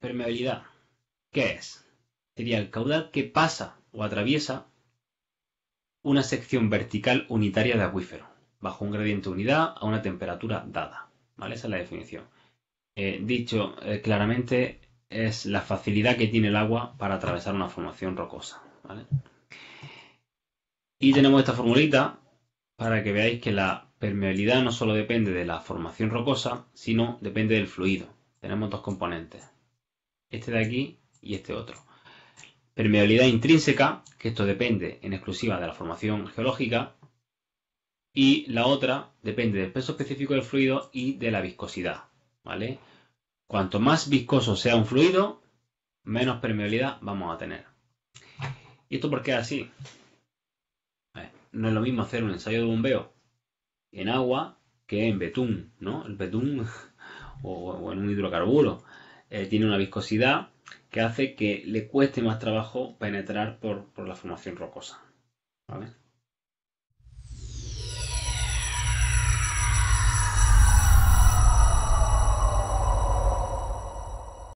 Permeabilidad. ¿Qué es? Sería el caudal que pasa o atraviesa una sección vertical unitaria de acuífero, bajo un gradiente unidad a una temperatura dada. ¿Vale? Esa es la definición. Eh, dicho eh, claramente, es la facilidad que tiene el agua para atravesar una formación rocosa. Y tenemos esta formulita para que veáis que la permeabilidad no solo depende de la formación rocosa, sino depende del fluido. Tenemos dos componentes, este de aquí y este otro. Permeabilidad intrínseca, que esto depende en exclusiva de la formación geológica, y la otra depende del peso específico del fluido y de la viscosidad, ¿vale? Cuanto más viscoso sea un fluido, menos permeabilidad vamos a tener. ¿Y esto por qué es así? no es lo mismo hacer un ensayo de bombeo en agua que en betún, ¿no? El betún o, o en un hidrocarburo. Eh, tiene una viscosidad que hace que le cueste más trabajo penetrar por, la formación rocosa.